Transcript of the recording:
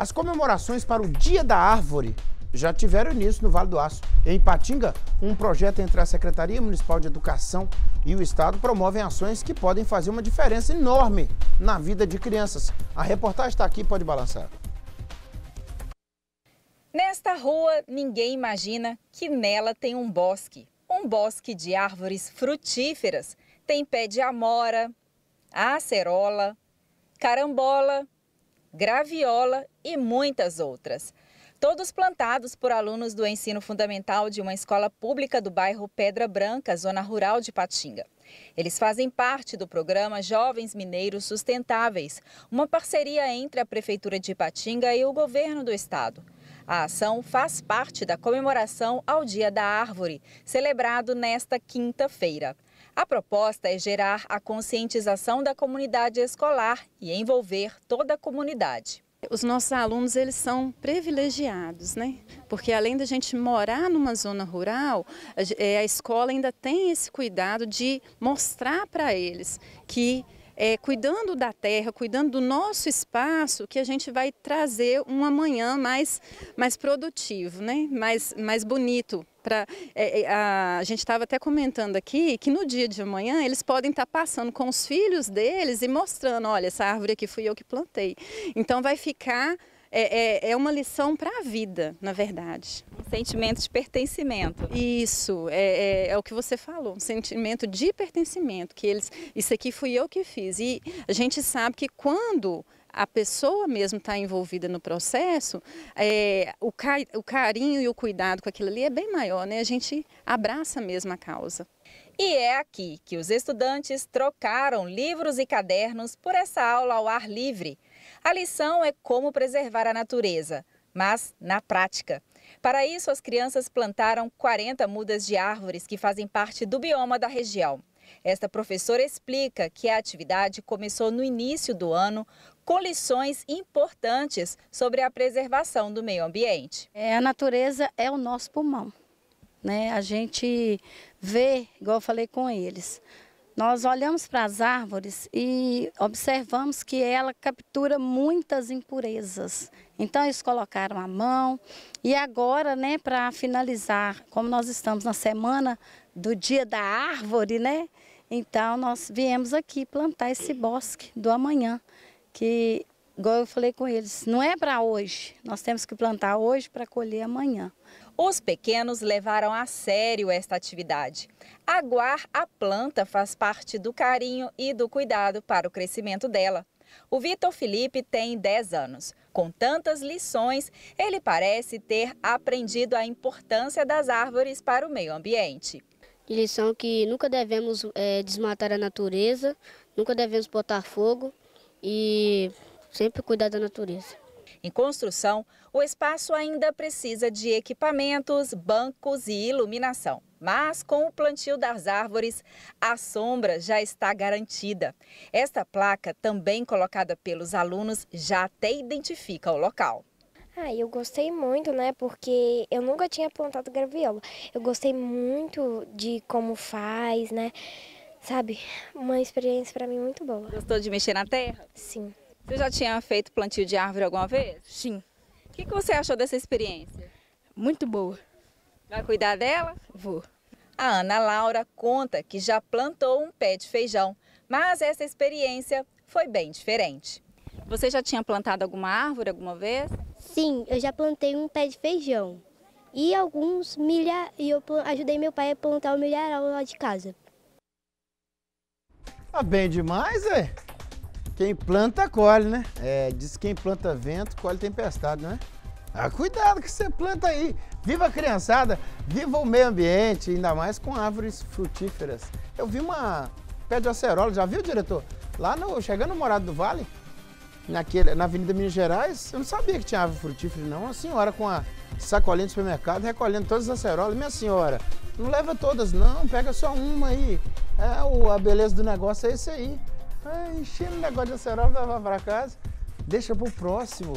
As comemorações para o Dia da Árvore já tiveram início no Vale do Aço. Em Patinga, um projeto entre a Secretaria Municipal de Educação e o Estado promovem ações que podem fazer uma diferença enorme na vida de crianças. A reportagem está aqui, pode balançar. Nesta rua, ninguém imagina que nela tem um bosque. Um bosque de árvores frutíferas. Tem pé de amora, acerola, carambola, graviola e muitas outras. Todos plantados por alunos do ensino fundamental de uma escola pública do bairro Pedra Branca, zona rural de Patinga. Eles fazem parte do programa Jovens Mineiros Sustentáveis, uma parceria entre a Prefeitura de Patinga e o governo do estado. A ação faz parte da comemoração ao Dia da Árvore, celebrado nesta quinta-feira. A proposta é gerar a conscientização da comunidade escolar e envolver toda a comunidade. Os nossos alunos, eles são privilegiados, né? Porque além da gente morar numa zona rural, a eh, escola ainda tem esse cuidado de mostrar para eles que é, cuidando da terra, cuidando do nosso espaço, que a gente vai trazer um amanhã mais, mais produtivo, né? mais, mais bonito Pra, é, é a, a, gente estava até comentando aqui que no dia de amanhã eles podem estar tá passando com os filhos deles e mostrando, olha, essa árvore aqui fui eu que plantei. Então vai ficar é, é, é uma lição para a vida, na verdade. Um sentimento de pertencimento. Isso, é, é, é, o que você falou, um sentimento de pertencimento, que eles, isso aqui fui eu que fiz. E a gente sabe que quando a pessoa mesmo está envolvida no processo, é, o, o carinho e o cuidado com aquilo ali é bem maior, né? A gente abraça mesmo a causa. E é aqui que os estudantes trocaram livros e cadernos por essa aula ao ar livre. A lição é como preservar a natureza, mas na prática. Para isso, as crianças plantaram 40 mudas de árvores que fazem parte do bioma da região. Esta professora explica que a atividade começou no início do ano com lições importantes sobre a preservação do meio ambiente. É, a natureza é o nosso pulmão. Né? A gente ver, igual eu falei com eles, nós olhamos para as árvores e observamos que ela captura muitas impurezas. Então eles colocaram a mão e agora, né, para finalizar, como nós estamos na semana do Dia da Árvore, né? Então nós viemos aqui plantar esse bosque do amanhã, que igual eu falei com eles, não é para hoje. Nós temos que plantar hoje para colher amanhã. Os pequenos levaram a sério esta atividade. Aguar a planta faz parte do carinho e do cuidado para o crescimento dela. O Vitor Felipe tem 10 anos. Com tantas lições, ele parece ter aprendido a importância das árvores para o meio ambiente. Lição que nunca devemos é, desmatar a natureza, nunca devemos botar fogo e sempre cuidar da natureza. Em construção, o espaço ainda precisa de equipamentos, bancos e iluminação. Mas com o plantio das árvores, a sombra já está garantida. Esta placa, também colocada pelos alunos, já até identifica o local. Ah, eu gostei muito, né? Porque eu nunca tinha plantado graviola. Eu gostei muito de como faz, né? Sabe? Uma experiência para mim muito boa. Gostou de mexer na terra? Sim. Você já tinha feito plantio de árvore alguma vez? Sim. O que, que você achou dessa experiência? Muito boa. Vai cuidar dela? Vou. A Ana Laura conta que já plantou um pé de feijão, mas essa experiência foi bem diferente. Você já tinha plantado alguma árvore alguma vez? Sim, eu já plantei um pé de feijão e alguns milha e eu ajudei meu pai a plantar o milharal lá de casa. Tá bem demais, é? Quem planta, colhe, né? É, diz que quem planta vento, colhe tempestade, né? Ah, cuidado que você planta aí. Viva a criançada, viva o meio ambiente, ainda mais com árvores frutíferas. Eu vi uma pé de acerola, já viu, diretor? Lá no, chegando no Morado do Vale, naquele, na Avenida Minas Gerais, eu não sabia que tinha árvore frutífera, não. Uma senhora com a sacolinha de supermercado, recolhendo todas as acerolas. Minha senhora, não leva todas, não, pega só uma aí. É, o, a beleza do negócio é esse aí. Tá enchendo o negócio de acerola, vai para casa, deixa para o próximo.